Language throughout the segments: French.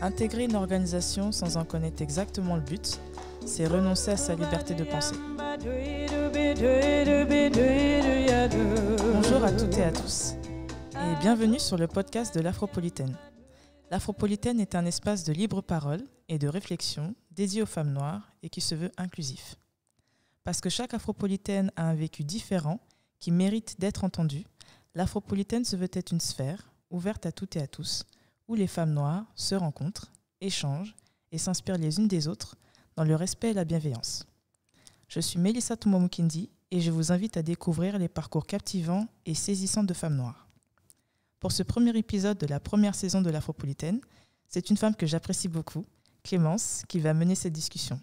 Intégrer une organisation sans en connaître exactement le but, c'est renoncer à sa liberté de penser. Bonjour à toutes et à tous, et bienvenue sur le podcast de l'Afropolitaine. L'Afropolitaine est un espace de libre parole et de réflexion dédié aux femmes noires et qui se veut inclusif. Parce que chaque Afropolitaine a un vécu différent qui mérite d'être entendu, L'Afropolitaine se veut être une sphère ouverte à toutes et à tous, où les femmes noires se rencontrent, échangent et s'inspirent les unes des autres dans le respect et la bienveillance. Je suis Melissa Toumamukindi et je vous invite à découvrir les parcours captivants et saisissants de femmes noires. Pour ce premier épisode de la première saison de l'Afropolitaine, c'est une femme que j'apprécie beaucoup, Clémence, qui va mener cette discussion.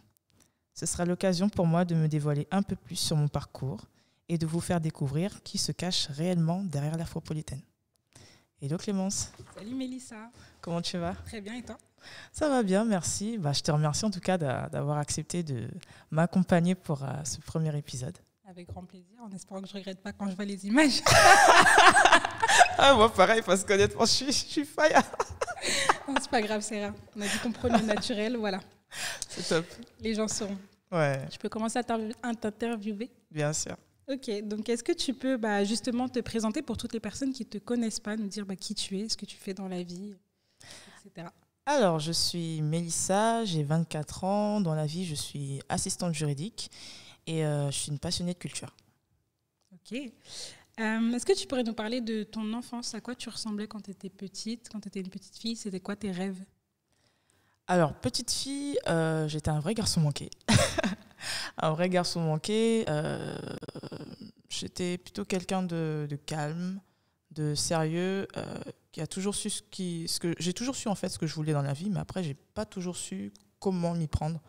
Ce sera l'occasion pour moi de me dévoiler un peu plus sur mon parcours, et de vous faire découvrir qui se cache réellement derrière l'afropolitaine. Hello Clémence. Salut Mélissa. Comment tu vas Très bien et toi Ça va bien, merci. Bah, je te remercie en tout cas d'avoir accepté de m'accompagner pour euh, ce premier épisode. Avec grand plaisir, en espérant que je ne regrette pas quand je vois les images. ah, moi pareil, parce qu'honnêtement, je suis, je suis faille. c'est pas grave, c'est rien. On a dit qu'on prenait naturel, voilà. C'est top. Les gens sont. Ouais. Je peux commencer à t'interviewer Bien sûr. Ok, donc est-ce que tu peux bah, justement te présenter pour toutes les personnes qui ne te connaissent pas, nous dire bah, qui tu es, ce que tu fais dans la vie, etc. Alors, je suis Mélissa, j'ai 24 ans. Dans la vie, je suis assistante juridique et euh, je suis une passionnée de culture. Ok. Euh, est-ce que tu pourrais nous parler de ton enfance À quoi tu ressemblais quand tu étais petite Quand tu étais une petite fille, c'était quoi tes rêves Alors, petite fille, euh, j'étais un vrai garçon manqué. un vrai garçon manqué. Euh, j'étais plutôt quelqu'un de, calme, de sérieux, euh, qui a toujours su ce, qui, ce que j'ai toujours su en fait ce que je voulais dans la vie, mais après j'ai pas toujours su comment m'y prendre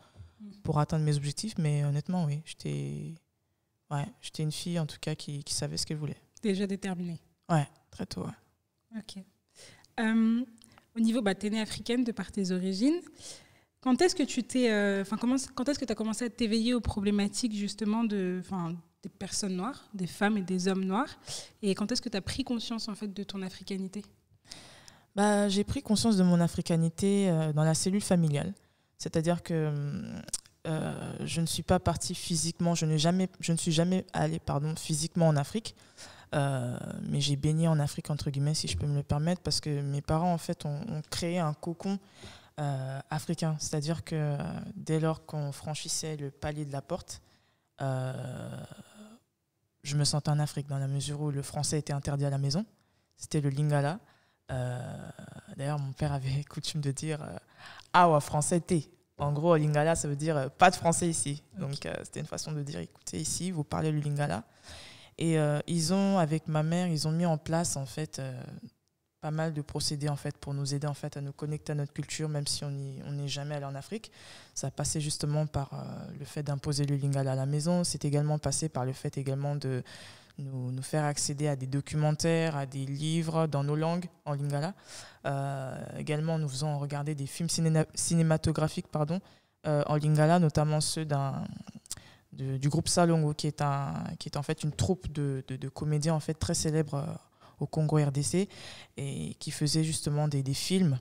pour atteindre mes objectifs. Mais honnêtement, oui, j'étais ouais, j'étais une fille en tout cas qui, savait ce qu'elle voulait. Déjà déterminée. Ouais, très tôt. Ok. Euh, au niveau, bah, t'es née africaine de par tes origines. Quand est-ce que tu t'es, euh, enfin, comment, quand est-ce que tu as commencé à t'éveiller aux problématiques justement de, des personnes noires, des femmes et des hommes noirs, et quand est-ce que tu as pris conscience en fait de ton africanité bah, j'ai pris conscience de mon africanité euh, dans la cellule familiale, c'est-à-dire que euh, je ne suis pas partie physiquement, je, jamais, je ne suis jamais allée pardon, physiquement en Afrique, mais j'ai baigné en Afrique, entre guillemets, si je peux me le permettre, parce que mes parents, en fait, ont, ont créé un cocon euh, africain. C'est-à-dire que euh, dès lors qu'on franchissait le palier de la porte, euh, je me sentais en Afrique, dans la mesure où le français était interdit à la maison. C'était le lingala. D'ailleurs, mon père avait coutume de dire Ah, ouais, français, t'es. En gros, lingala, ça veut dire pas de français ici. Donc, c'était une façon de dire écoutez, ici, vous parlez le lingala. Et ils ont, avec ma mère, ils ont mis en place, en fait, pas mal de procédés en fait pour nous aider en fait à nous connecter à notre culture, même si on n'est jamais allé en Afrique. Ça passait justement par euh, le fait d'imposer le lingala à la maison. C'est également passé par le fait également de nous, faire accéder à des documentaires, à des livres dans nos langues en lingala. Euh, également, nous faisons regarder des films cinématographiques pardon, euh, en lingala, notamment ceux d'un du groupe Salongo, qui est, un, qui est en fait une troupe de, de, de comédiens en fait très célèbres au Congo RDC et qui faisait justement des, films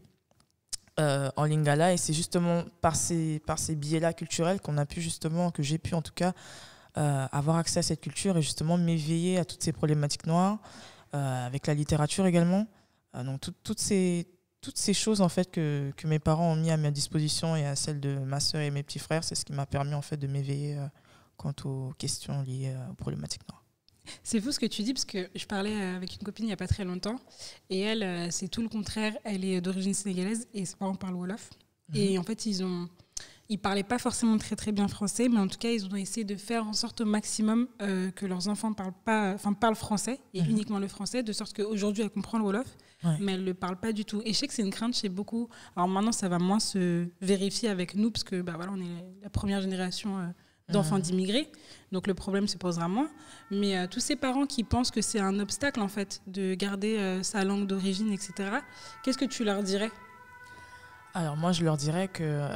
euh, en lingala. Et c'est justement par ces, par ces biais-là culturels qu'on a pu justement, que j'ai pu en tout cas, euh, avoir accès à cette culture et justement m'éveiller à toutes ces problématiques noires, euh, avec la littérature également. donc toutes ces toutes ces choses en fait que, que, mes parents ont mis à ma disposition et à celle de ma sœur et mes petits frères, c'est ce qui m'a permis en fait de m'éveiller quant aux questions liées aux problématiques noires. C'est fou ce que tu dis parce que je parlais euh, avec une copine il n'y a pas très longtemps et elle, euh, c'est tout le contraire. Elle est d'origine sénégalaise et ses parents parlent wolof. Mhm. Et en fait, ils ont, ils parlaient pas forcément très très bien français, mais en tout cas, ils ont essayé de faire en sorte au maximum euh, que leurs enfants parlent pas, enfin parlent français et mhm. uniquement le français, de sorte qu'aujourd'hui, elle comprend le wolof, mais elle le parle pas du tout. Et je sais que c'est une crainte chez beaucoup. Alors maintenant, ça va moins se vérifier avec nous parce que bah voilà, on est la première génération d'enfants mm. d'immigrés. Donc le problème se posera moins. Mais euh, tous ces parents qui pensent que c'est un obstacle en fait de garder euh, sa langue d'origine, etc. Qu'est-ce que tu leur dirais Alors moi je leur dirais que euh,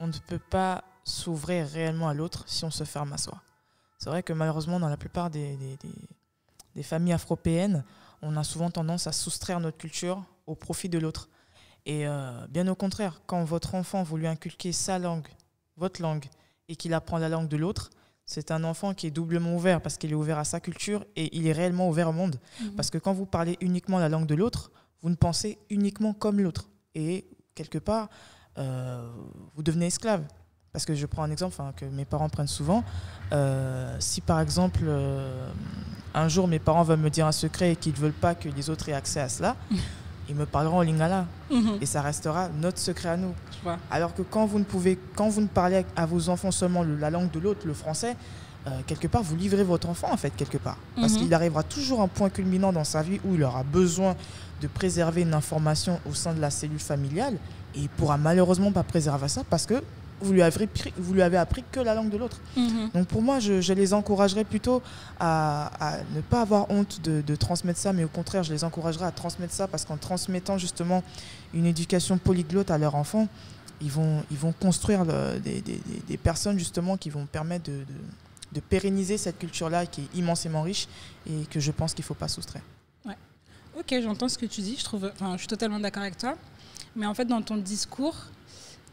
on ne peut pas s'ouvrir réellement à l'autre si on se ferme à soi. C'est vrai que malheureusement dans la plupart des, des, des, des familles afropéennes, on a souvent tendance à soustraire notre culture au profit de l'autre. Et bien au contraire, quand votre enfant vous lui inculquez sa langue, votre langue, et qu'il apprend la langue de l'autre, c'est un enfant qui est doublement ouvert parce qu'il est ouvert à sa culture et il est réellement ouvert au monde. Mhm. Parce que quand vous parlez uniquement la langue de l'autre, vous ne pensez uniquement comme l'autre. Et quelque part, euh, vous devenez esclave. Parce que je prends un exemple hein, que mes parents prennent souvent. Euh, si par exemple, euh, un jour mes parents veulent me dire un secret et qu'ils ne veulent pas que les autres aient accès à cela, ils me parleront en lingala. Mhm. Et ça restera notre secret à nous. Alors que quand vous ne pouvez, quand vous ne parlez à vos enfants seulement la langue de l'autre, le français, euh, quelque part, vous livrez votre enfant, en fait, quelque part. Parce mhm. qu'il arrivera toujours un point culminant dans sa vie où il aura besoin de préserver une information au sein de la cellule familiale. Et il pourra malheureusement pas préserver ça parce que vous lui avez appris, vous lui avez appris que la langue de l'autre. Mhm. Donc pour moi, je, les encouragerais plutôt à, ne pas avoir honte de, transmettre ça, mais au contraire, je les encouragerais à transmettre ça parce qu'en transmettant justement une éducation polyglotte à leurs enfants, ils vont, ils vont construire euh, des, des, des, personnes justement qui vont permettre de, de, pérenniser cette culture-là qui est immensément riche et que je pense qu'il ne faut pas soustraire. Ouais. Ok, j'entends ce que tu dis, je, trouve, je suis totalement d'accord avec toi. Mais en fait, dans ton discours,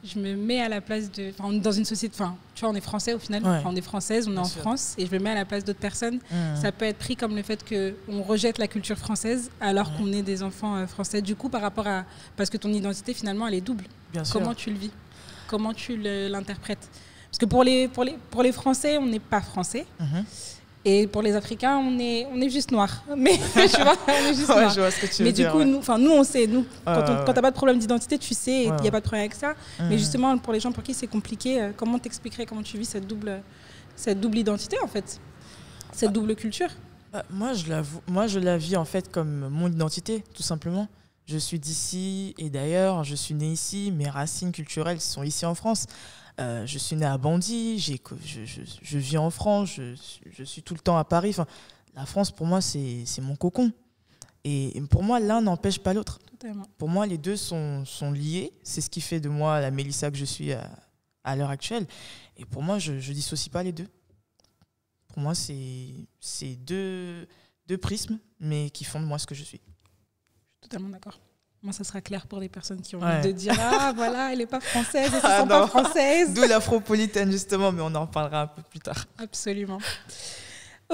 je me mets à la place de. Enfin, dans une société. Enfin, tu vois, on est français au final. on est française, on est en France. Et je me mets à la place d'autres personnes. Mmh. Ça peut être pris comme le fait qu'on rejette la culture française alors qu'on est des enfants euh, français. Du coup, par rapport à. Parce que ton identité, finalement, elle est double. Bien Comment tu le vis Comment tu l'interprètes Parce que pour les, pour, les, pour les Français, on n'est pas français. Mmh et pour les Africains, on est, on est juste noir. Mais tu vois, on est juste Mais du coup, nous, on sait. Nous, quand tu n'as pas de problème d'identité, tu sais, il n'y a pas de problème avec ça. Mais justement, pour les gens pour qui c'est compliqué, euh, comment t'expliquerais comment tu vis cette double, cette double identité, en fait Cette double culture bah, moi, je moi, je la vis, en fait, comme mon identité, tout simplement. Je suis d'ici et d'ailleurs, je suis né ici, mes racines culturelles sont ici en France. Euh, je suis née à Bondy, je, je, vis en France, je, suis tout le temps à Paris. Enfin, la France, pour moi, c'est mon cocon. Et, pour moi, l'un n'empêche pas l'autre. Pour moi, les deux sont, sont liés. C'est ce qui fait de moi la Mélissa que je suis à, l'heure actuelle. Et pour moi, je ne dissocie pas les deux. Pour moi, c'est deux, deux prismes, mais qui font de moi ce que je suis. Je suis totalement d'accord. Moi, ça sera clair pour les personnes qui ont envie de dire Ah, voilà, elle n'est pas française, elle ne ah, sent pas française. D'où l'afropolitaine, justement, mais on en parlera un peu plus tard. Absolument.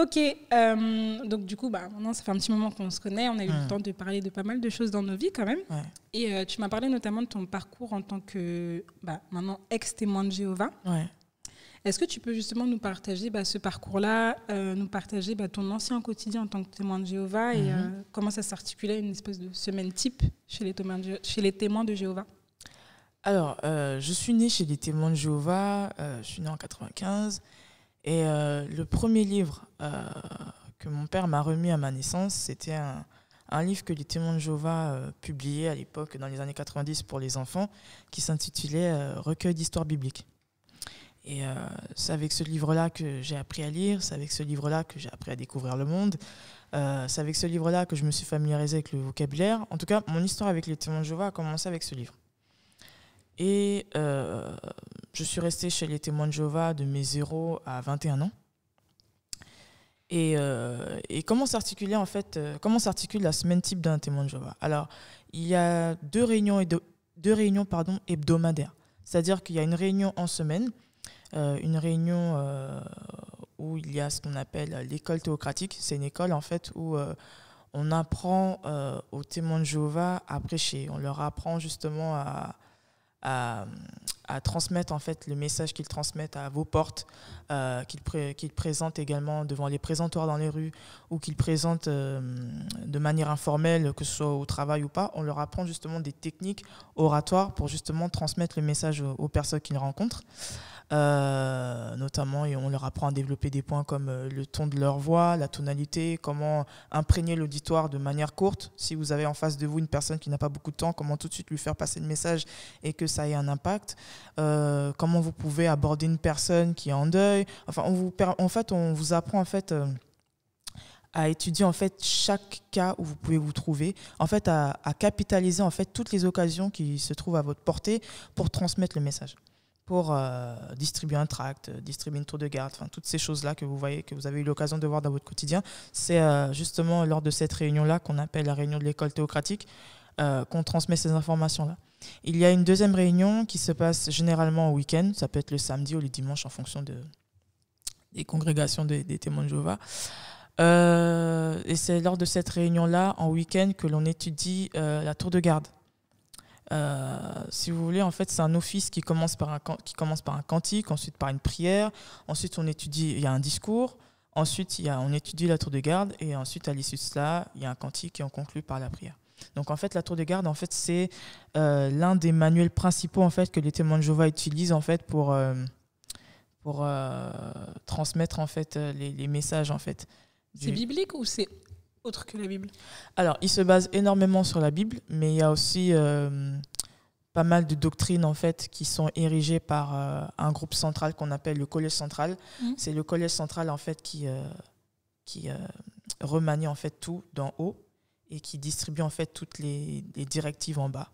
Ok, euh, donc du coup, bah, maintenant ça fait un petit moment qu'on se connaît, on a eu le hmm. temps de parler de pas mal de choses dans nos vies quand même. Et euh, tu m'as parlé notamment de ton parcours en tant que bah, maintenant ex-témoin de Jéhovah. Ouais. Est-ce que tu peux justement nous partager bah, ce parcours-là, euh, nous partager bah, ton ancien quotidien en tant que témoin de Jéhovah et mhm. euh, comment ça s'articulait une espèce de semaine type chez les témoins de, Jéhovah Alors, euh, je suis née chez les témoins de Jéhovah, je suis née en 95 et le premier livre que mon père m'a remis à ma naissance, c'était un, livre que les témoins de Jéhovah publiaient à l'époque dans les années 90 pour les enfants qui s'intitulait Recueil d'histoire biblique. Et euh, c'est avec ce livre-là que j'ai appris à lire, c'est avec ce livre-là que j'ai appris à découvrir le monde, euh, c'est avec ce livre-là que je me suis familiarisé avec le vocabulaire. En tout cas, mon histoire avec les témoins de Jéhovah a commencé avec ce livre. Et euh, je suis restée chez les témoins de Jéhovah de mes 0 à 21 ans. Et, comment s'articuler en fait, comment s'articule la semaine type d'un témoin de Jéhovah Alors, il y a deux réunions, deux réunions pardon, hebdomadaires. C'est-à-dire qu'il y a une réunion en semaine euh, une réunion euh, où il y a ce qu'on appelle euh, l'école théocratique. C'est une école en fait où on apprend aux témoins de Jéhovah à prêcher. On leur apprend justement à, à, transmettre en fait le message qu'ils transmettent à vos portes, qu'ils présentent également devant les présentoirs dans les rues ou qu'ils présentent de manière informelle, que ce soit au travail ou pas. On leur apprend justement des techniques oratoires pour justement transmettre le message aux personnes qu'ils rencontrent. Euh, notamment, et on leur apprend à développer des points comme euh, le ton de leur voix, la tonalité, comment imprégner l'auditoire de manière courte. Si vous avez en face de vous une personne qui n'a pas beaucoup de temps, comment tout de suite lui faire passer le message et que ça ait un impact. Euh, comment vous pouvez aborder une personne qui est en deuil. Enfin, on vous, en fait, on vous apprend en fait. à étudier en fait chaque cas où vous pouvez vous trouver, en fait à, à capitaliser en fait toutes les occasions qui se trouvent à votre portée pour transmettre le message pour euh, distribuer un tract, euh, distribuer une tour de garde, enfin toutes ces choses-là que vous voyez, que vous avez eu l'occasion de voir dans votre quotidien. C'est euh, justement lors de cette réunion-là qu'on appelle la réunion de l'école théocratique qu'on transmet ces informations-là. Il y a une deuxième réunion qui se passe généralement au week-end, ça peut être le samedi ou le dimanche en fonction des congrégations des témoins de Jéhovah. et c'est lors de cette réunion-là, en week-end, que l'on étudie la tour de garde. Euh, si vous voulez, en fait, c'est un office qui commence, par un, qui commence par un cantique, ensuite par une prière, ensuite on étudie, il y a un discours, ensuite il y a, on étudie la tour de garde, et ensuite à l'issue de cela, il y a un cantique et on conclut par la prière. Donc en fait, la tour de garde, en fait, c'est euh, l'un des manuels principaux en fait que les témoins de Jéhovah utilisent en fait pour euh, pour transmettre en fait les, messages en fait. C'est biblique ou c'est autre que la Bible Alors, il se base énormément sur la Bible, mais il y a aussi euh, pas mal de doctrines en fait qui sont érigées par euh, un groupe central qu'on appelle le Collège central. Mmh. C'est le Collège central en fait qui, euh, qui remanie en fait tout d'en haut et qui distribue en fait toutes les, directives en bas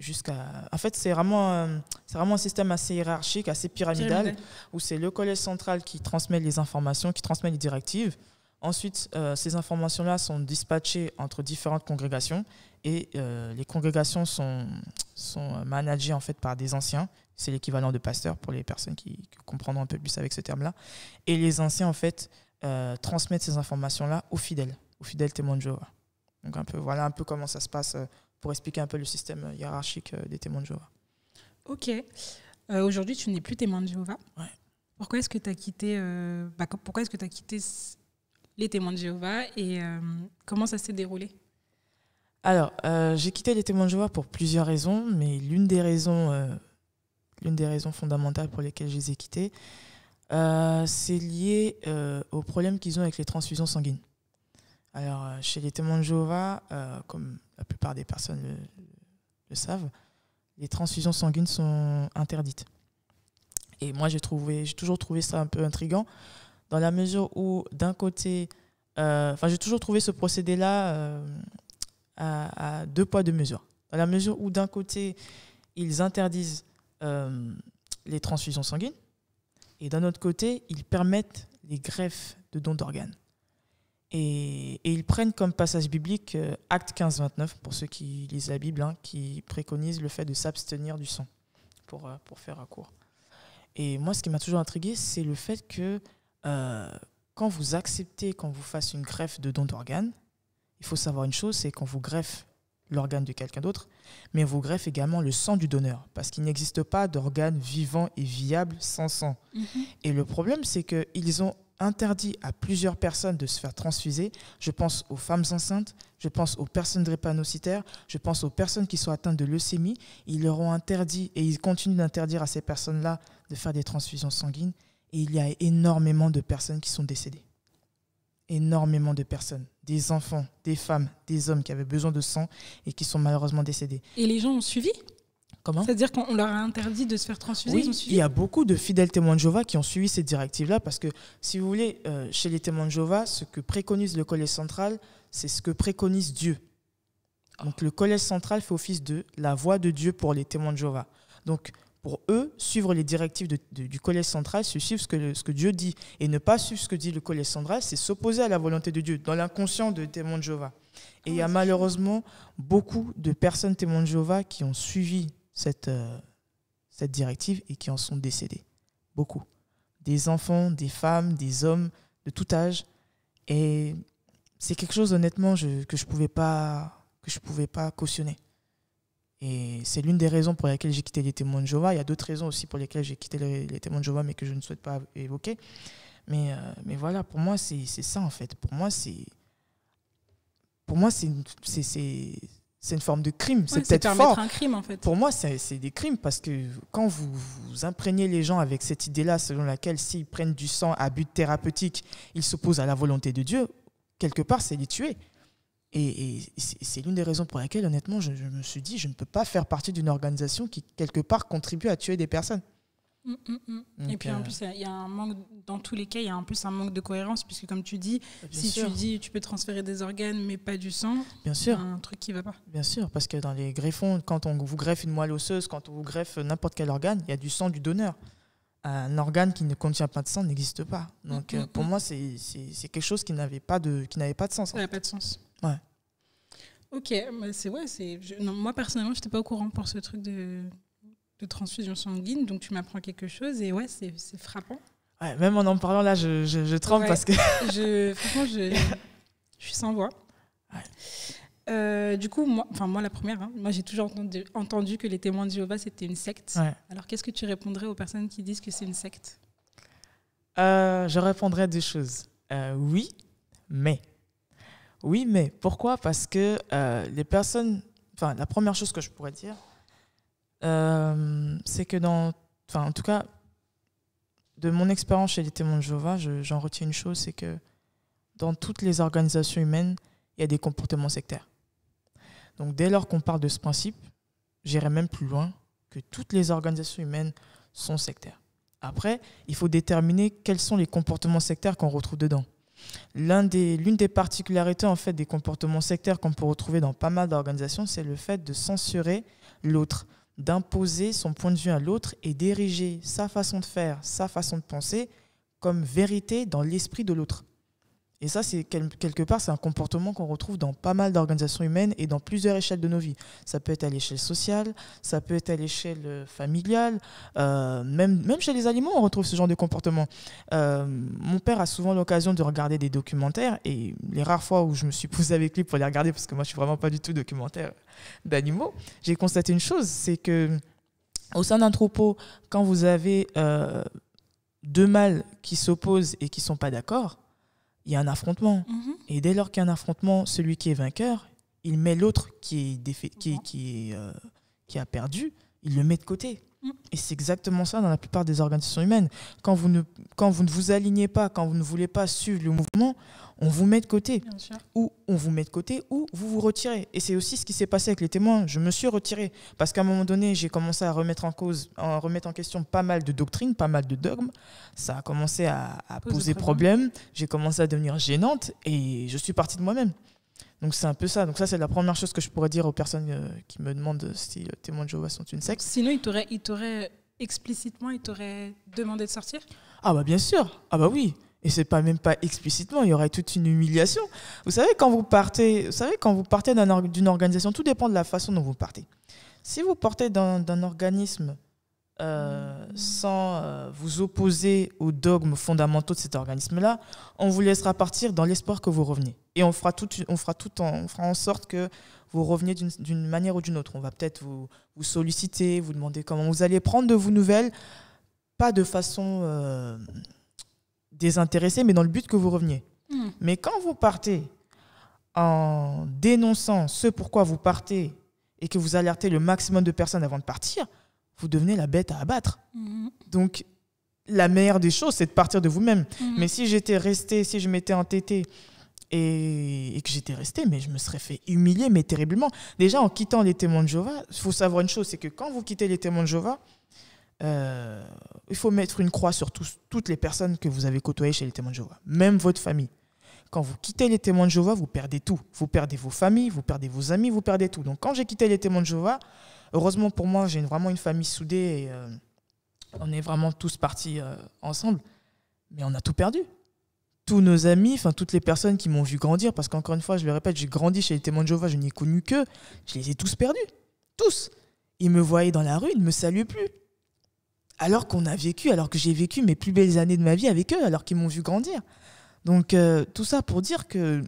jusqu'à en fait c'est vraiment c'est vraiment un système assez hiérarchique assez pyramidal où c'est le collège central qui transmet les informations qui transmet les directives Ensuite, euh, ces informations-là sont dispatchées entre différentes congrégations et euh, les congrégations sont, sont euh, managées en fait par des anciens. C'est l'équivalent de pasteur pour les personnes qui, comprendront un peu plus avec ce terme-là. Et les anciens, en fait, transmettent ces informations-là aux fidèles, aux fidèles témoins de Jéhovah. Donc un peu, voilà un peu comment ça se passe pour expliquer un peu le système hiérarchique des témoins de Jéhovah. Ok. Aujourd'hui, tu n'es plus témoin de Jéhovah. Pourquoi est-ce que tu as quitté, bah, pourquoi est-ce que tu as quitté les témoins de Jéhovah. Et euh, comment ça s'est déroulé alors, euh, j'ai quitté les témoins de Jéhovah pour plusieurs raisons, mais l'une des raisons, euh, l'une des raisons fondamentales pour lesquelles je les ai quittés, c'est lié aux problèmes qu'ils ont avec les transfusions sanguines. Alors, chez les témoins de Jéhovah, comme la plupart des personnes le, savent, les transfusions sanguines sont interdites. Et moi, j'ai trouvé, j'ai toujours trouvé ça un peu intrigant dans la mesure où, d'un côté, euh, enfin, j'ai toujours trouvé ce procédé-là euh, à, deux poids, deux mesures. Dans la mesure où, d'un côté, ils interdisent euh, les transfusions sanguines, et d'un autre côté, ils permettent les greffes de dons d'organes. Et, ils prennent comme passage biblique Acte 15-29, pour ceux qui lisent la Bible, hein, qui préconise le fait de s'abstenir du sang, pour, pour faire un cours. Et moi, ce qui m'a toujours intrigué, c'est le fait que euh, quand vous acceptez qu'on vous fasse une greffe de don d'organe, il faut savoir une chose, c'est qu'on vous greffe l'organe de quelqu'un d'autre, mais on vous greffe également le sang du donneur, parce qu'il n'existe pas d'organe vivant et viable sans sang. Mhm. Et le problème, c'est qu'ils ont interdit à plusieurs personnes de se faire transfuser. Je pense aux femmes enceintes, je pense aux personnes drépanocytaires, je pense aux personnes qui sont atteintes de leucémie. Ils leur ont interdit et ils continuent d'interdire à ces personnes-là de faire des transfusions sanguines. Et il y a énormément de personnes qui sont décédées. Énormément de personnes. Des enfants, des femmes, des hommes qui avaient besoin de sang et qui sont malheureusement décédés. Et les gens ont suivi Comment C'est-à-dire qu'on leur a interdit de se faire transfuser oui, Il y a beaucoup de fidèles témoins de Jéhovah qui ont suivi cette directive là parce que, si vous voulez, euh, chez les témoins de Jéhovah, ce que préconise le collège central, c'est ce que préconise Dieu. Donc le collège central fait office de la voix de Dieu pour les témoins de Jéhovah. Donc pour eux, suivre les directives du collège central, suivre ce que, Dieu dit. Et ne pas suivre ce que dit le collège central, c'est s'opposer à la volonté de Dieu, dans l'inconscient de Témoins de Jéhovah. Et il y a malheureusement beaucoup de personnes témoins de Jéhovah qui ont suivi euh, cette, directive et qui en sont décédées. Beaucoup. Des enfants, des femmes, des hommes de tout âge. Et c'est quelque chose, honnêtement, que je ne pouvais pas cautionner. Et c'est l'une des raisons pour lesquelles j'ai quitté les témoins de Jova. Il y a d'autres raisons aussi pour lesquelles j'ai quitté les, témoins de Jova, mais que je ne souhaite pas évoquer. Mais, euh, mais voilà, pour moi, c'est ça en fait. Pour moi, c'est. Pour moi, c'est c'est une forme de crime. c'est peut-être fort. un crime, en fait. Pour moi, c'est des crimes parce que quand vous, vous imprégnez les gens avec cette idée-là, selon laquelle s'ils prennent du sang à but thérapeutique, ils s'opposent à la volonté de Dieu, quelque part, c'est les tuer. Et, c'est l'une des raisons pour lesquelles, honnêtement, je, me suis dit, je ne peux pas faire partie d'une organisation qui, quelque part, contribue à tuer des personnes. Mm, mm, mm. Et puis en euh, plus, il y a un manque, dans tous les cas, il y a en plus un manque de cohérence, puisque comme tu dis, si tu dis tu peux transférer des organes mais pas du sang, c'est un truc qui va pas. Bien sûr, parce que dans les greffons, quand on vous greffe une moelle osseuse, quand on vous greffe n'importe quel organe, il y a du sang du donneur un organe qui ne contient pas de sang n'existe pas. Donc mm, euh, mm, pour mm. moi, c'est quelque chose qui n'avait pas, de, qui pas de sens. Ça n'avait pas de sens. Ouais. Ok, c'est ouais, c'est. moi personnellement, je n'étais pas au courant pour ce truc de, transfusion sanguine, donc tu m'apprends quelque chose et ouais, c'est frappant. même en en parlant là, je, je, tremble parce que. je, franchement, je, je suis sans voix. Ouais. Euh, du coup, moi, enfin moi la première, hein, moi j'ai toujours entendu, que les témoins de Jéhovah c'était une secte. Alors qu'est-ce que tu répondrais aux personnes qui disent que c'est une secte euh, Je répondrais deux choses. Euh, oui, mais. Oui, mais. Pourquoi Parce que les personnes, enfin la première chose que je pourrais dire, c'est que dans, enfin en tout cas, de mon expérience chez les témoins de Jéhovah, j'en retiens une chose, c'est que dans toutes les organisations humaines, il y a des comportements sectaires. Donc dès lors qu'on parle de ce principe, j'irai même plus loin que toutes les organisations humaines sont sectaires. Après, il faut déterminer quels sont les comportements sectaires qu'on retrouve dedans. L'une des, particularités en fait des comportements sectaires qu'on peut retrouver dans pas mal d'organisations, c'est le fait de censurer l'autre, d'imposer son point de vue à l'autre et d'ériger sa façon de faire, sa façon de penser comme vérité dans l'esprit de l'autre. Et ça, c'est quelque part, c'est un comportement qu'on retrouve dans pas mal d'organisations humaines et dans plusieurs échelles de nos vies. Ça peut être à l'échelle sociale, ça peut être à l'échelle euh, familiale, euh, même, même chez les animaux, on retrouve ce genre de comportement. Euh, mon père a souvent l'occasion de regarder des documentaires et les rares fois où je me suis posée avec lui pour les regarder, parce que moi, je suis vraiment pas du tout documentaire d'animaux, j'ai constaté une chose, c'est que au sein d'un troupeau, quand vous avez deux mâles qui s'opposent et qui sont pas d'accord, il y a un affrontement. Mhm. Et dès lors qu'il y a un affrontement, celui qui est vainqueur, il met l'autre qui, euh, qui a perdu, il le met de côté. Et c'est exactement ça dans la plupart des organisations humaines. Quand vous, ne, vous alignez pas, quand vous ne voulez pas suivre le mouvement, on vous met de côté. Ou on vous met de côté, ou vous vous retirez. Et c'est aussi ce qui s'est passé avec les témoins. Je me suis retirée parce qu'à un moment donné, j'ai commencé à remettre en cause, remettre en question pas mal de doctrines, pas mal de dogmes. Ça a commencé à, poser problème. J'ai commencé à devenir gênante et je suis partie de moi-même. Donc c'est un peu ça. Donc ça, c'est la première chose que je pourrais dire aux personnes euh, qui me demandent si les témoins de Jéhovah sont une secte. Sinon, ils t'auraient, explicitement, il demandé de sortir Ah bah bien sûr. Ah bah oui. Et c'est pas même pas explicitement, il y aurait toute une humiliation. Vous savez quand vous partez, vous savez quand vous partez d'une organisation, tout dépend de la façon dont vous partez. Si vous partez d'un organisme euh, sans euh, vous opposer aux dogmes fondamentaux de cet organisme-là, on vous laissera partir dans l'espoir que vous reveniez. Et on fera tout, on fera tout en, on fera en sorte que vous reveniez d'une manière ou d'une autre. On va peut-être vous, solliciter, vous demander comment vous allez prendre de vos nouvelles, pas de façon euh, désintéressée, mais dans le but que vous reveniez. Hmm. Mais quand vous partez en dénonçant ce pourquoi vous partez et que vous alertez le maximum de personnes avant de partir, vous devenez la bête à abattre. Mhm. Donc, la meilleure des choses, c'est de partir de vous-même. Mhm. Mais si j'étais resté, si je m'étais entêté et, que j'étais resté, mais je me serais fait humilier, mais terriblement. Déjà, en quittant les témoins de Jéhovah, il faut savoir une chose, c'est que quand vous quittez les témoins de Jéhovah, euh, il faut mettre une croix sur toutes les personnes que vous avez côtoyées chez les témoins de Jéhovah, même votre famille. Quand vous quittez les témoins de Jéhovah, vous perdez tout. Vous perdez vos familles, vous perdez vos amis, vous perdez tout. Donc quand j'ai quitté les témoins de Jéhovah, Heureusement pour moi, j'ai vraiment une famille soudée et euh, on est vraiment tous partis euh, ensemble. Mais on a tout perdu. Tous nos amis, enfin toutes les personnes qui m'ont vu grandir, parce qu'encore une fois, je le répète, j'ai grandi chez les témoins de je n'ai connu qu'eux, je les ai tous perdus. Tous. Ils me voyaient dans la rue, ils ne me saluaient plus. Alors qu'on a vécu, alors que j'ai vécu mes plus belles années de ma vie avec eux, alors qu'ils m'ont vu grandir. Donc euh, tout ça pour dire que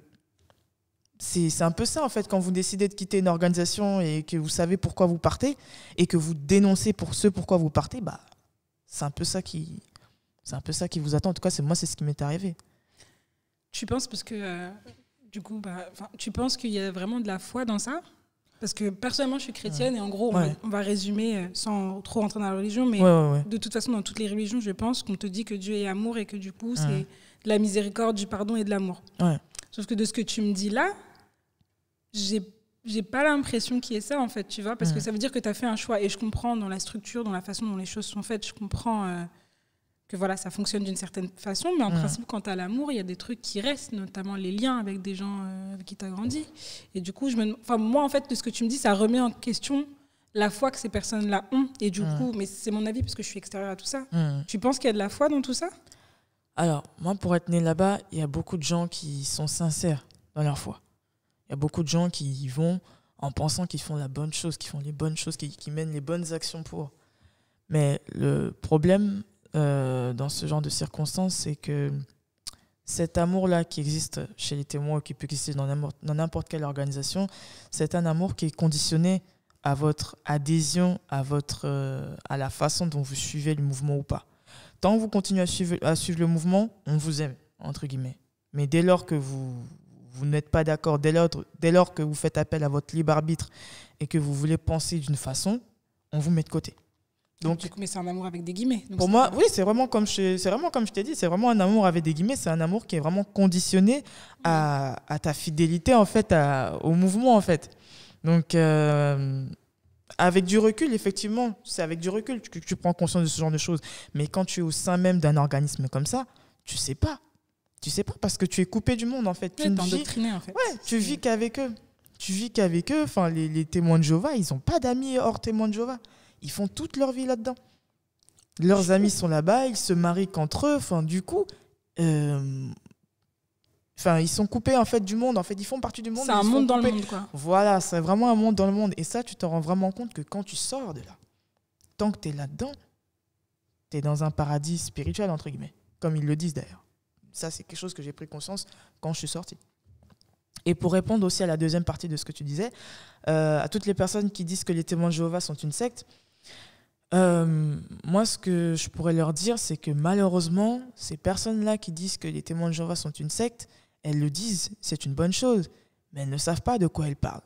c'est un peu ça en fait quand vous décidez de quitter une organisation et que vous savez pourquoi vous partez et que vous dénoncez pour ce pourquoi vous partez bah c'est un peu ça qui c'est un peu ça qui vous attend en tout cas c'est moi c'est ce qui m'est arrivé tu penses parce que euh, du coup bah, tu penses qu'il y a vraiment de la foi dans ça parce que personnellement je suis chrétienne et en gros on, va, résumer euh, sans trop rentrer dans la religion mais de toute façon dans toutes les religions je pense qu'on te dit que Dieu est amour et que du coup c'est de la miséricorde du pardon et de l'amour sauf que de ce que tu me dis là j'ai j'ai pas l'impression qu'il y ait ça en fait, tu vois, parce que mm. ça veut dire que tu as fait un choix et je comprends dans la structure, dans la façon dont les choses sont faites, je comprends euh, que voilà, ça fonctionne d'une certaine façon, mais en mm. principe, quand à l'amour, il y a des trucs qui restent, notamment les liens avec des gens euh, avec qui tu as grandi. Et du coup, je me... enfin, moi en fait, de ce que tu me dis, ça remet en question la foi que ces personnes-là ont. Et du mm. coup, mais c'est mon avis parce que je suis extérieure à tout ça. Tu penses qu'il y a de la foi dans tout ça Alors, moi, pour être né là-bas, il y a beaucoup de gens qui sont sincères dans leur foi. Il y a beaucoup de gens qui y vont en pensant qu'ils font la bonne chose, qu'ils font les bonnes choses, qu'ils mènent les bonnes actions pour. Mais le problème euh, dans ce genre de circonstances, c'est que cet amour-là qui existe chez les témoins qui peut exister dans n'importe quelle organisation, c'est un amour qui est conditionné à votre adhésion, à, votre, euh, à la façon dont vous suivez le mouvement ou pas. Tant que vous continuez à suivre, à suivre le mouvement, on vous aime, entre guillemets. Mais dès lors que vous vous n'êtes pas d'accord dès lors, dès lors que vous faites appel à votre libre arbitre et que vous voulez penser d'une façon, on vous met de côté. Donc, mais c'est un amour avec des guillemets. pour moi, oui, c'est vraiment comme je, c'est vraiment comme je t'ai dit, c'est vraiment un amour avec des guillemets. C'est un amour qui est vraiment conditionné mm. à, ta fidélité en fait, au mouvement en fait. Donc, euh, avec du recul, effectivement, c'est avec du recul que tu prends conscience de ce genre de choses. Mais quand tu es au sein même d'un organisme comme ça, tu sais pas tu sais pas parce que tu es coupé du monde en fait. tu es vis... en fait. Ouais, tu vis qu'avec eux. Tu vis qu'avec eux. Enfin, les, témoins de Jéhovah, ils n'ont pas d'amis hors témoins de Jéhovah. Ils font toute leur vie là-dedans. Leurs amis sont là-bas, ils se marient qu'entre eux. Enfin, du coup, euh, enfin, ils sont coupés en fait du monde. En fait, ils font partie du monde. C'est un monde dans le monde, quoi. Voilà, c'est vraiment un monde dans le monde. Et ça, tu te rends vraiment compte que quand tu sors de là, tant que tu es là-dedans, tu es dans un paradis spirituel entre guillemets, comme ils le disent d'ailleurs ça, c'est quelque chose que j'ai pris conscience quand je suis sortie. Et pour répondre aussi à la deuxième partie de ce que tu disais, euh, à toutes les personnes qui disent que les témoins de Jéhovah sont une secte, euh, moi, ce que je pourrais leur dire, c'est que malheureusement, ces personnes-là qui disent que les témoins de Jéhovah sont une secte, elles le disent, c'est une bonne chose, mais elles ne savent pas de quoi elles parlent.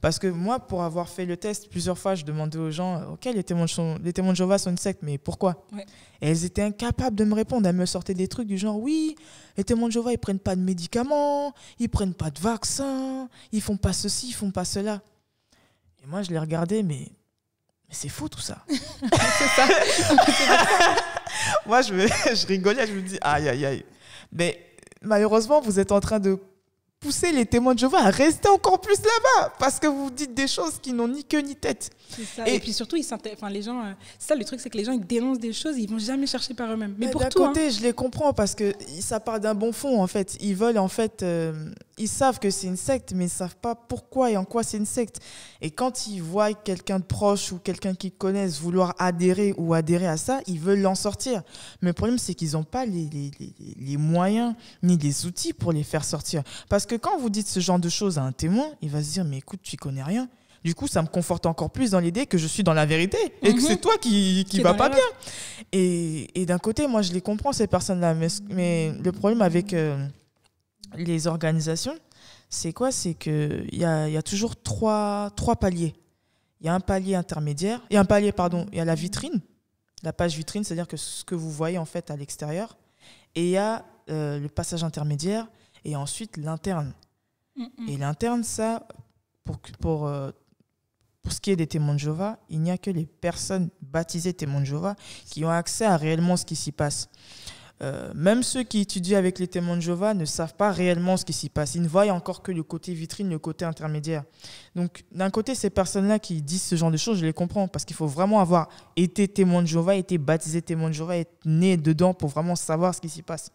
Parce que moi, pour avoir fait le test, plusieurs fois, je demandais aux gens, OK, les témoins, les témoins de Jova, sont une secte, mais pourquoi Et elles étaient incapables de me répondre. Elles me sortaient des trucs du genre, oui, les témoins de Jova, ils prennent pas de médicaments, ils prennent pas de vaccins, ils font pas ceci, ils font pas cela. Et moi, je les regardais, mais, c'est fou tout ça. ça. moi, je, je rigolais, je me dis, aïe, aïe, aïe. Mais malheureusement, vous êtes en train de pousser les témoins de Jéhovah à rester encore plus là-bas parce que vous dites des choses qui n'ont ni queue ni tête. Ça. Et, puis surtout, ils enfin, les gens, euh, C'est ça le truc, c'est que les gens ils dénoncent des choses, ils vont jamais chercher par eux-mêmes. Mais, pour hein. côté, je les comprends parce que ça part d'un bon fond en fait. Ils veulent en fait euh, ils savent que c'est une secte, mais ils ne savent pas pourquoi et en quoi c'est une secte. Et quand ils voient quelqu'un de proche ou quelqu'un qu'ils connaissent vouloir adhérer ou adhérer à ça, ils veulent l'en sortir. Mais le problème, c'est qu'ils n'ont pas les, moyens ni les outils pour les faire sortir. Parce que quand vous dites ce genre de choses à un témoin, il va se dire, mais écoute, tu connais rien. Du coup, ça me conforte encore plus dans l'idée que je suis dans la vérité et que mhm. c'est toi qui, qui, vas va pas bien. Et, d'un côté, moi, je les comprends, ces personnes-là. Mais, le problème avec... Euh, les organisations, c'est quoi C'est qu'il y a, toujours trois, trois paliers. Il y a un palier intermédiaire, il y a un palier, pardon, il y a la vitrine, la page vitrine, c'est-à-dire que ce que vous voyez en fait à l'extérieur, et il y a euh, le passage intermédiaire, et ensuite l'interne. Et l'interne, ça, pour, euh, pour, ce qui est des témoins de Jéhovah, il n'y a que les personnes baptisées témoins de Jéhovah qui ont accès à réellement ce qui s'y passe. Euh, même ceux qui étudient avec les témoins de Jéhovah ne savent pas réellement ce qui s'y passe. Ils ne voient encore que le côté vitrine, le côté intermédiaire. Donc, d'un côté, ces personnes-là qui disent ce genre de choses, je les comprends, parce qu'il faut vraiment avoir été témoin de Jéhovah, été baptisé témoin de Jéhovah, être né dedans pour vraiment savoir ce qui s'y passe.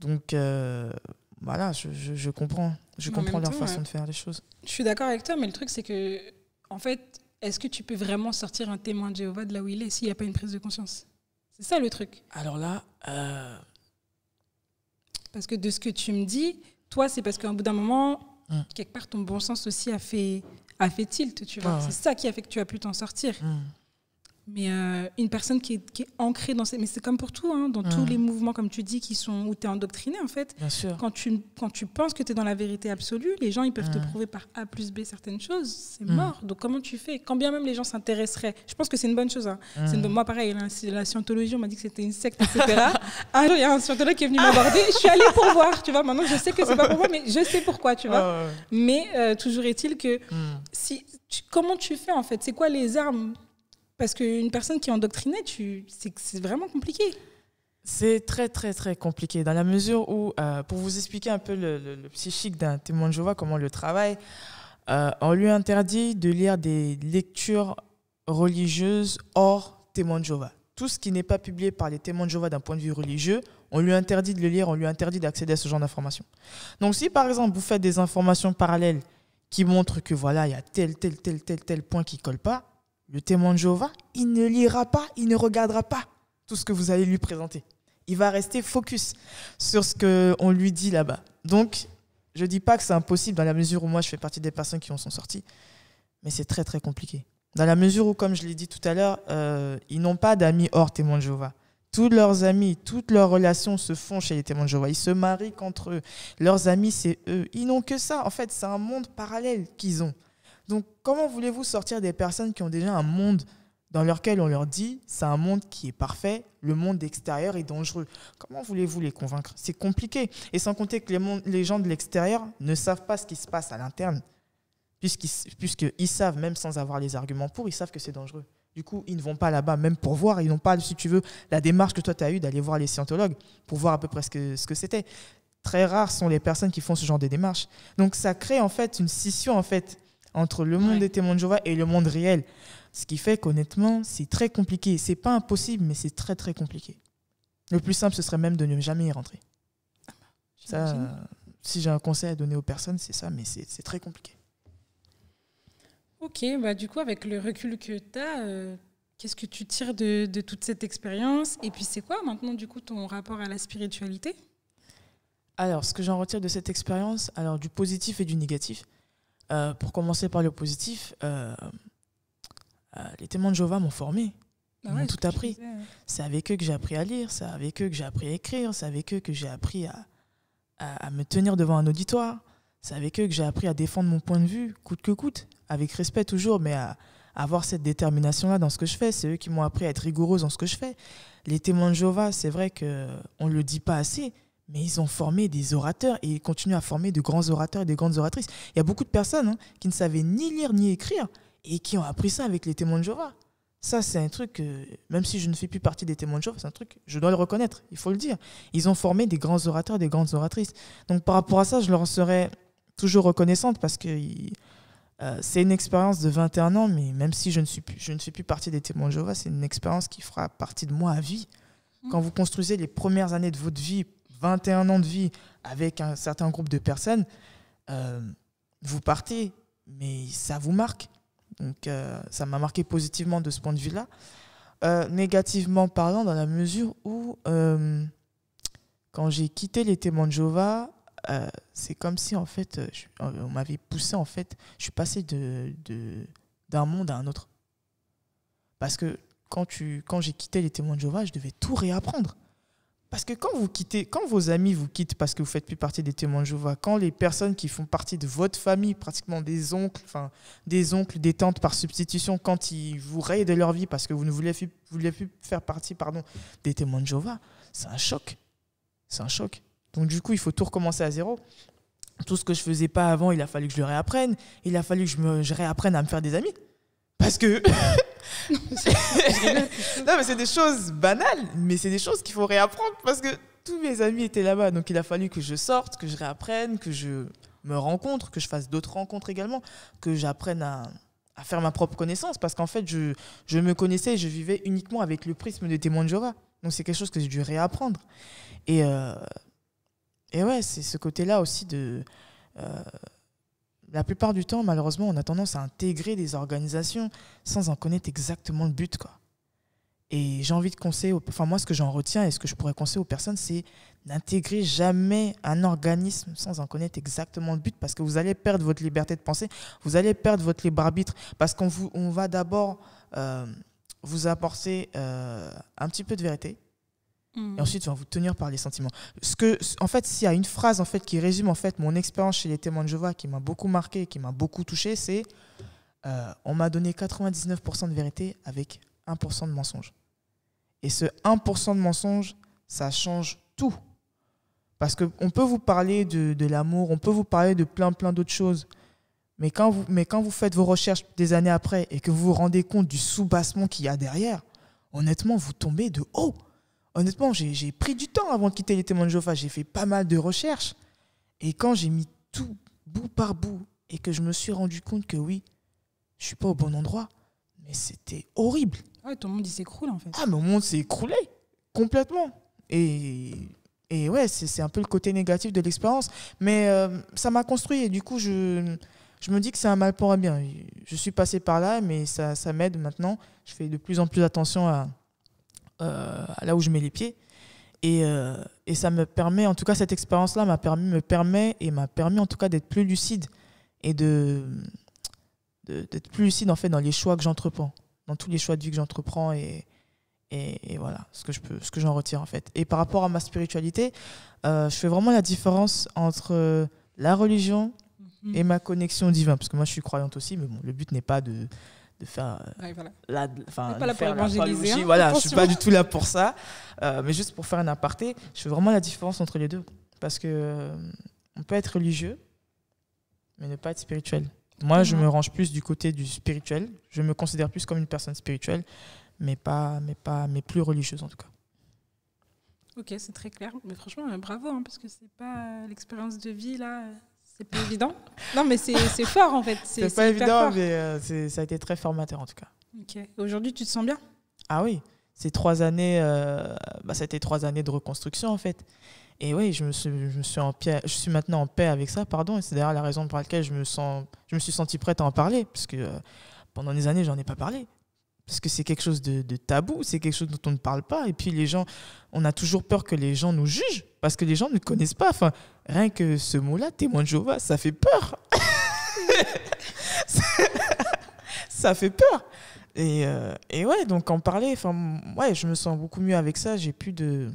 Donc, euh, voilà, je, comprends. Je comprends leur façon de faire les choses. Je suis d'accord avec toi, mais le truc, c'est que, en fait, est-ce que tu peux vraiment sortir un témoin de Jéhovah de là où il est s'il n'y a pas une prise de conscience c'est ça le truc. Alors là. Euh, parce que de ce que tu me dis, toi, c'est parce qu'au bout d'un moment, hum. quelque part, ton bon sens aussi a fait, a fait tilt, tu vois. C'est ça qui a fait que tu as pu t'en sortir. Hum mais euh, une personne qui est, ancrée dans ces... Mais c'est comme pour tout, hein, dans tous mm. les mouvements, comme tu dis, qui sont où tu es endoctriné, en fait. Quand tu, quand tu penses que tu es dans la vérité absolue, les gens, ils peuvent te mm. prouver par A plus B certaines choses. C'est mm. mort. Donc, comment tu fais Quand bien même les gens s'intéresseraient. Je pense que c'est une bonne chose. Hein. Moi, pareil, hein, la, scientologie, on m'a dit que c'était une secte, etc. un jour, il y a un scientologue qui est venu m'aborder. je suis allée pour voir, tu vois. Maintenant, je sais que c'est pas pour moi, mais je sais pourquoi, tu vois. Mais euh, toujours est-il que si, comment tu fais, en fait C'est quoi les armes parce qu'une personne qui est endoctrinée, tu... c'est vraiment compliqué. C'est très, très, très compliqué dans la mesure où, euh, pour vous expliquer un peu le, psychique d'un témoin de Jéhovah, comment on le travaille, euh, on lui interdit de lire des lectures religieuses hors témoin de Jéhovah. Tout ce qui n'est pas publié par les témoins de Jéhovah d'un point de vue religieux, on lui interdit de le lire, on lui interdit d'accéder à ce genre d'informations. Donc si par exemple vous faites des informations parallèles qui montrent que voilà, il y a tel, tel, tel, tel, tel point qui colle pas, le témoin de Jéhovah, il ne lira pas, il ne regardera pas tout ce que vous allez lui présenter. Il va rester focus sur ce qu'on lui dit là-bas. Donc, je ne dis pas que c'est impossible dans la mesure où moi, je fais partie des personnes qui en sont sorties, mais c'est très, très compliqué. Dans la mesure où, comme je l'ai dit tout à l'heure, euh, ils n'ont pas d'amis hors témoin de Jéhovah. Tous leurs amis, toutes leurs relations se font chez les témoins de Jéhovah. Ils se marient entre eux. Leurs amis, c'est eux. Ils n'ont que ça. En fait, c'est un monde parallèle qu'ils ont. Donc, comment voulez-vous sortir des personnes qui ont déjà un monde dans lequel on leur dit c'est un monde qui est parfait, le monde extérieur est dangereux. Comment voulez-vous les convaincre C'est compliqué. Et sans compter que les, gens de l'extérieur ne savent pas ce qui se passe à l'interne, puisqu'ils ils savent, même sans avoir les arguments pour, ils savent que c'est dangereux. Du coup, ils ne vont pas là-bas, même pour voir, ils n'ont pas, si tu veux, la démarche que toi, tu as eue d'aller voir les scientologues pour voir à peu près ce que c'était. Très rares sont les personnes qui font ce genre de démarche. Donc ça crée en fait une scission en fait entre le monde des témoins de joie et le monde réel. Ce qui fait qu'honnêtement, c'est très compliqué. C'est pas impossible, mais c'est très très compliqué. Le plus simple, ce serait même de ne jamais y rentrer. ça, si j'ai un conseil à donner aux personnes, c'est ça, mais c'est très compliqué. Ok, bah du coup, avec le recul que tu as, euh, qu'est-ce que tu tires de, de toute cette expérience Et puis, c'est quoi maintenant, du coup, ton rapport à la spiritualité Alors, ce que j'en retire de cette expérience, alors du positif et du négatif. Euh, pour commencer par le positif, euh, euh, les témoins de Jéhovah m'ont formé. Ah m'ont tout appris. C'est avec eux que j'ai appris à lire, c'est avec eux que j'ai appris à écrire, c'est avec eux que j'ai appris à, à, me tenir devant un auditoire, c'est avec eux que j'ai appris à défendre mon point de vue, coûte que coûte, avec respect toujours, mais à, avoir cette détermination-là dans ce que je fais. C'est eux qui m'ont appris à être rigoureuse dans ce que je fais. Les témoins de Jéhovah, c'est vrai qu'on ne le dit pas assez, mais ils ont formé des orateurs et ils continuent à former de grands orateurs et de grandes oratrices. Il y a beaucoup de personnes hein, qui ne savaient ni lire ni écrire et qui ont appris ça avec les témoins de Jéhovah. Ça, c'est un truc, que, euh, même si je ne fais plus partie des témoins de Jéhovah, c'est un truc, je dois le reconnaître, il faut le dire. Ils ont formé des grands orateurs et des grandes oratrices. Donc par rapport à ça, je leur serai toujours reconnaissante parce que euh, c'est une expérience de 21 ans, mais même si je ne, suis plus, je ne fais plus partie des témoins de Jéhovah, c'est une expérience qui fera partie de moi à vie. Mmh. Quand vous construisez les premières années de votre vie 21 ans de vie avec un certain groupe de personnes, euh, vous partez, mais ça vous marque. Donc euh, ça m'a marqué positivement de ce point de vue-là. Euh, négativement parlant, dans la mesure où quand j'ai quitté les témoins de Jéhovah, c'est comme si en fait, on m'avait poussé en fait, je suis passé de, d'un monde à un autre. Parce que quand, quand j'ai quitté les témoins de Jéhovah, je devais tout réapprendre. Parce que quand vous quittez, quand vos amis vous quittent parce que vous faites plus partie des témoins de Jéhovah, quand les personnes qui font partie de votre famille, pratiquement des oncles, enfin des oncles, des tantes par substitution, quand ils vous rayent de leur vie parce que vous ne voulez plus, faire partie, pardon, des témoins de Jéhovah, c'est un choc. C'est un choc. Donc du coup, il faut tout recommencer à zéro. Tout ce que je faisais pas avant, il a fallu que je le réapprenne. Il a fallu que je, je réapprenne à me faire des amis. Parce que. non, mais c'est des choses banales, mais c'est des choses qu'il faut réapprendre parce que tous mes amis étaient là-bas. Donc il a fallu que je sorte, que je réapprenne, que je me rencontre, que je fasse d'autres rencontres également, que j'apprenne à, faire ma propre connaissance parce qu'en fait, je, je me connaissais et je vivais uniquement avec le prisme des témoins de Jura. Donc c'est quelque chose que j'ai dû réapprendre. Et, euh, et ouais, c'est ce côté-là aussi de. Euh, la plupart du temps, malheureusement, on a tendance à intégrer des organisations sans en connaître exactement le but. Quoi. Et j'ai envie de conseiller, enfin moi ce que j'en retiens et ce que je pourrais conseiller aux personnes, c'est n'intégrer jamais un organisme sans en connaître exactement le but, parce que vous allez perdre votre liberté de penser, vous allez perdre votre libre arbitre, parce qu'on vous... on va d'abord euh, vous apporter euh, un petit peu de vérité, Mm. Et ensuite, on va vous tenir par les sentiments. Ce que, en fait, s'il y a une phrase en fait, qui résume en fait, mon expérience chez les témoins de Jéhovah qui m'a beaucoup marqué, qui m'a beaucoup touché, c'est euh, on m'a donné 99% de vérité avec 1% de mensonge. Et ce 1% de mensonge, ça change tout. Parce qu'on peut vous parler de, l'amour, on peut vous parler de plein, plein d'autres choses. Mais quand, vous, mais quand vous faites vos recherches des années après et que vous vous rendez compte du soubassement qu'il y a derrière, honnêtement, vous tombez de haut honnêtement, j'ai pris du temps avant de quitter les témoins de J'ai fait pas mal de recherches. Et quand j'ai mis tout bout par bout et que je me suis rendu compte que oui, je suis pas au bon endroit, mais c'était horrible. Ouais, ton monde, s'écroule en fait. Ah, mon monde s'est écroulé complètement. Et, et ouais, c'est un peu le côté négatif de l'expérience. Mais euh, ça m'a construit et du coup, je, je me dis que c'est un mal pour un bien. Je suis passé par là, mais ça, ça m'aide maintenant. Je fais de plus en plus attention à, euh, là où je mets les pieds. Et, euh, et, ça me permet, en tout cas, cette expérience-là m'a permis, me permet et m'a permis en tout cas d'être plus lucide et de d'être plus lucide en fait dans les choix que j'entreprends, dans tous les choix de vie que j'entreprends et, et, voilà ce que je peux, ce que j'en retire en fait. Et par rapport à ma spiritualité, euh, je fais vraiment la différence entre la religion mhm. et ma connexion divine, parce que moi je suis croyante aussi, mais bon, le but n'est pas de euh, de faire la, enfin hein. pas voilà je suis pas du tout là pour ça euh, mais juste pour faire un aparté je fais vraiment la différence entre les deux parce que euh, on peut être religieux mais ne pas être spirituel moi je me mmh. range plus du côté du spirituel je me considère plus comme une personne spirituelle mais pas mais pas mais plus religieuse en tout cas ok c'est très clair mais franchement bravo hein, parce que c'est pas l'expérience de vie là c'est pas évident. Non, mais c'est fort en fait. C'est pas évident, mais euh, ça a été très formateur en tout cas. Aujourd'hui, tu te sens bien Ah oui. Ces trois années, euh, bah, ça a été trois années de reconstruction en fait. Et oui, je me suis, je suis en paix, je suis maintenant en paix avec ça, pardon. Et c'est d'ailleurs la raison pour laquelle je me sens, je me suis sentie prête à en parler, parce que euh, pendant des années, j'en ai pas parlé parce que c'est quelque chose de, tabou, c'est quelque chose dont on ne parle pas. Et puis les gens, on a toujours peur que les gens nous jugent parce que les gens ne connaissent pas. Enfin, rien que ce mot-là, témoin de Jéhovah, ça fait peur. ça fait peur. Euh, et, ouais, donc en parler, enfin, ouais, je me sens beaucoup mieux avec ça. J'ai plus de,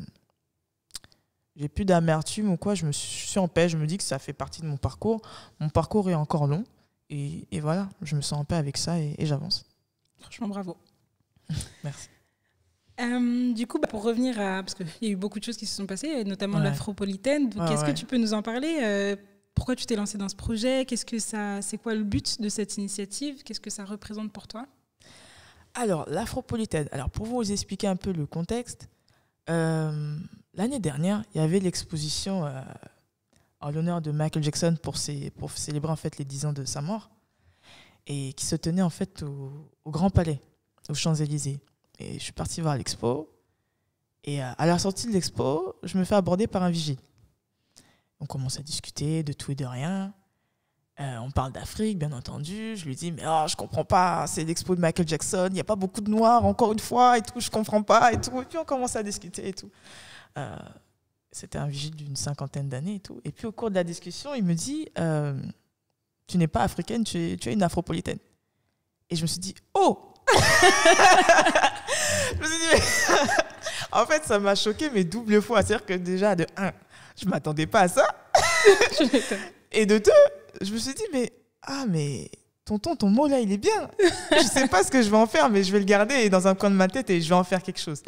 j'ai plus d'amertume ou quoi. Je me suis en paix. Je me dis que ça fait partie de mon parcours. Mon parcours est encore long. Et, voilà, je me sens en paix avec ça et j'avance. Franchement, bravo. Merci. Euh, du coup, bah, pour revenir à. Parce qu'il y a eu beaucoup de choses qui se sont passées, euh, notamment l'afropolitaine. quest ce que tu peux nous en parler euh, Pourquoi tu t'es lancé dans ce projet Qu'est-ce que ça, C'est quoi le but de cette initiative Qu'est-ce que ça représente pour toi Alors, l'afropolitaine. Alors, pour vous expliquer un peu le contexte, l'année dernière, il y avait l'exposition en l'honneur de Michael Jackson pour, pour célébrer en fait les 10 ans de sa mort et qui se tenait en fait au, Grand Palais, aux Champs-Élysées. Et je suis partie voir l'expo. Et euh, à la sortie de l'expo, je me fais aborder par un vigile. On commence à discuter de tout et de rien. Euh, on parle d'Afrique, bien entendu. Je lui dis, mais oh, je comprends pas, c'est l'expo de Michael Jackson, il n'y a pas beaucoup de noirs, encore une fois, et tout, je comprends pas, et tout. Et puis on commence à discuter et tout. Euh, c'était un vigile d'une cinquantaine d'années et tout. Et puis au cours de la discussion, il me dit, tu n'es pas africaine, tu es, une afropolitaine. Et je me suis dit, oh Je me suis dit, en fait, ça m'a choqué, mais double fois. C'est-à-dire que déjà, de un, je m'attendais pas à ça. Et de deux, je me suis dit, mais ah, mais ton ton ton mot là, il est bien. je sais pas ce que je vais en faire, mais je vais le garder dans un coin de ma tête et je vais en faire quelque chose.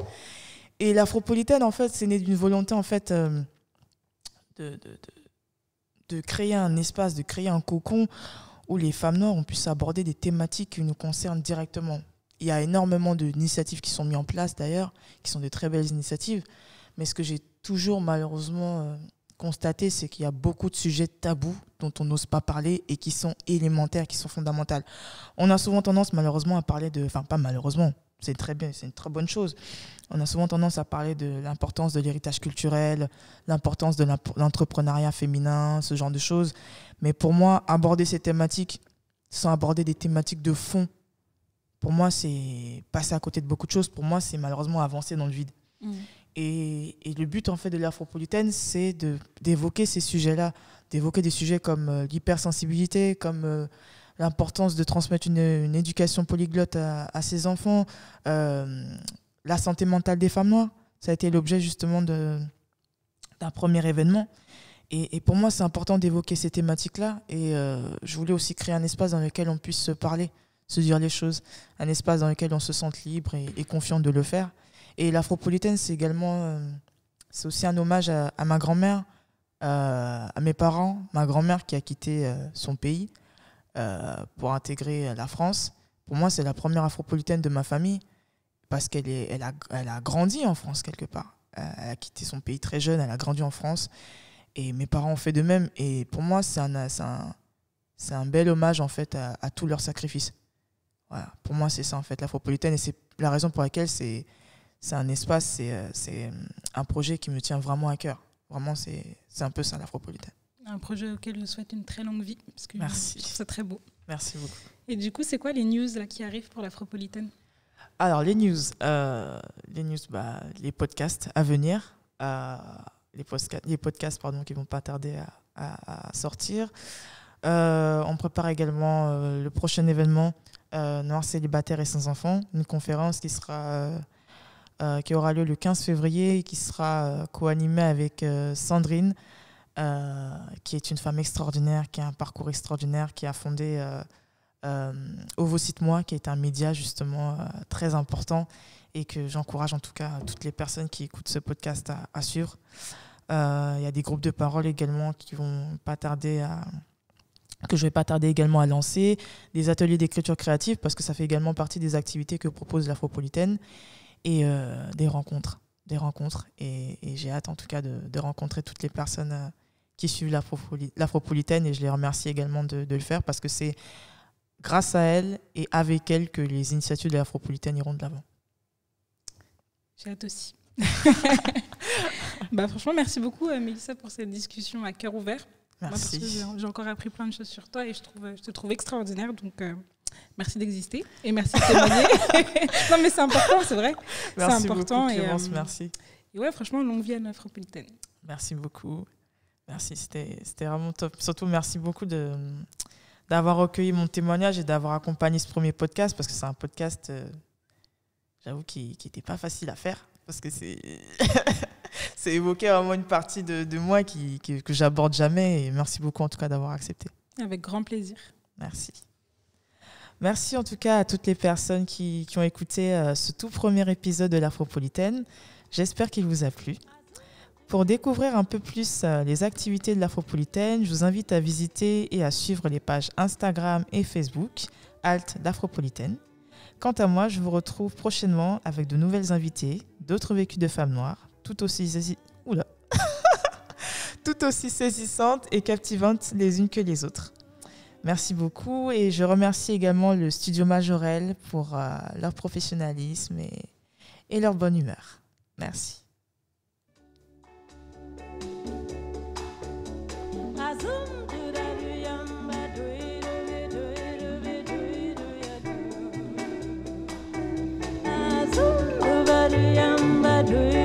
Et l'afropolitaine, en fait, c'est né d'une volonté, en fait, euh, de de créer un espace, de créer un cocon où les femmes noires ont pu aborder des thématiques qui nous concernent directement. Il y a énormément d'initiatives qui sont mises en place d'ailleurs, qui sont de très belles initiatives, mais ce que j'ai toujours malheureusement euh, constaté, c'est qu'il y a beaucoup de sujets tabous dont on n'ose pas parler et qui sont élémentaires, qui sont fondamentaux. On a souvent tendance malheureusement à parler de, enfin pas malheureusement, c'est très bien, c'est une très bonne chose. On a souvent tendance à parler de l'importance de l'héritage culturel, l'importance de l'entrepreneuriat féminin, ce genre de choses. Mais pour moi, aborder ces thématiques sans aborder des thématiques de fond, pour moi, c'est passer à côté de beaucoup de choses. Pour moi, c'est malheureusement avancer dans le vide. Mmh. Et, le but en fait de l'afropolitaine, c'est d'évoquer ces sujets-là, d'évoquer des sujets comme euh, l'hypersensibilité, comme euh, l'importance de transmettre une, éducation polyglotte à, ses enfants, euh, la santé mentale des femmes noires. Ça a été l'objet justement d'un premier événement. Et, pour moi, c'est important d'évoquer ces thématiques-là. Et euh, je voulais aussi créer un espace dans lequel on puisse se parler, se dire les choses, un espace dans lequel on se sente libre et, confiant de le faire. Et l'Afropolitaine, c'est également, euh, c'est aussi un hommage à, ma grand-mère, à mes parents, ma grand-mère qui a quitté son pays euh, pour intégrer euh, la France. Pour moi, c'est la première afropolitaine de ma famille parce qu'elle a, grandi en France quelque part. Euh, elle a quitté son pays très jeune, elle a grandi en France. Et mes parents ont fait de même. Et pour moi, c'est un, un, bel hommage en fait à, tous leurs sacrifices. Voilà. Pour moi, c'est ça en fait l'afropolitaine. Et c'est la raison pour laquelle c'est un espace, c'est un projet qui me tient vraiment à cœur. Vraiment, c'est un peu ça l'afropolitaine. Un projet auquel je souhaite une très longue vie, parce que Merci. je très beau. Merci beaucoup. Et du coup, c'est quoi les news là, qui arrivent pour l'Afropolitaine Alors, les news, euh, les, news bah, les podcasts à venir, euh, les, podcasts, les podcasts pardon, qui vont pas tarder à, sortir. Euh, on prépare également le prochain événement Noir célibataire et sans enfants, une conférence qui sera... qui aura lieu le 15 février et qui sera co-animée avec Sandrine, euh, qui est une femme extraordinaire, qui a un parcours extraordinaire, qui a fondé euh, euh Moi, qui est un média justement euh, très important et que j'encourage en tout cas toutes les personnes qui écoutent ce podcast à, suivre. Il y a des groupes de parole également qui vont pas tarder à, que je vais pas tarder également à lancer, des ateliers d'écriture créative, parce que ça fait également partie des activités que propose l'Afropolitaine, et des rencontres. Des rencontres. Et, j'ai hâte en tout cas de, de rencontrer toutes les personnes qui suivent l'Afropolitaine et je les remercie également de, le faire parce que c'est grâce à elle et avec elle que les initiatives de l'Afropolitaine iront de l'avant. J'ai hâte aussi. bah, franchement, merci beaucoup, Melissa euh, Mélissa, pour cette discussion à cœur ouvert. Merci. J'ai encore appris plein de choses sur toi et je, trouve, je te trouve extraordinaire. Donc, euh, merci d'exister et merci de témoigner. non, mais c'est important, c'est vrai. C'est important. Beaucoup, et, euh, merci. Et ouais, franchement, longue vie à l'Afropolitaine. Merci beaucoup. Merci, c'était vraiment top. Surtout, merci beaucoup de d'avoir recueilli mon témoignage et d'avoir accompagné ce premier podcast parce que c'est un podcast, euh, j'avoue, qui n'était pas facile à faire parce que c'est évoqué vraiment une partie de, moi qui, que j'aborde jamais. Et merci beaucoup en tout cas d'avoir accepté. Avec grand plaisir. Merci. Merci en tout cas à toutes les personnes qui, ont écouté euh, ce tout premier épisode de l'Afropolitaine. J'espère qu'il vous a plu. Pour découvrir un peu plus euh, les activités de l'Afropolitaine, je vous invite à visiter et à suivre les pages Instagram et Facebook Alt d'Afropolitaine. Quant à moi, je vous retrouve prochainement avec de nouvelles invités, d'autres vécus de femmes noires, tout aussi, saisissantes et captivantes les unes que les autres. Merci beaucoup et je remercie également le studio Majorel pour euh, leur professionnalisme et leur bonne humeur. Merci. do you?